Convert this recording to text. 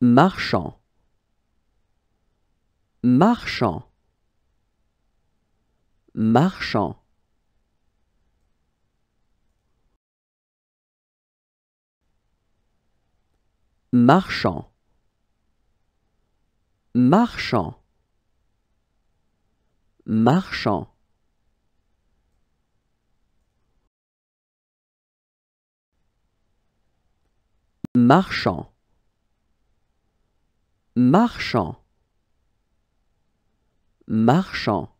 marchand marchand marchand marchand marchand marchand marchand Marchant, marchant.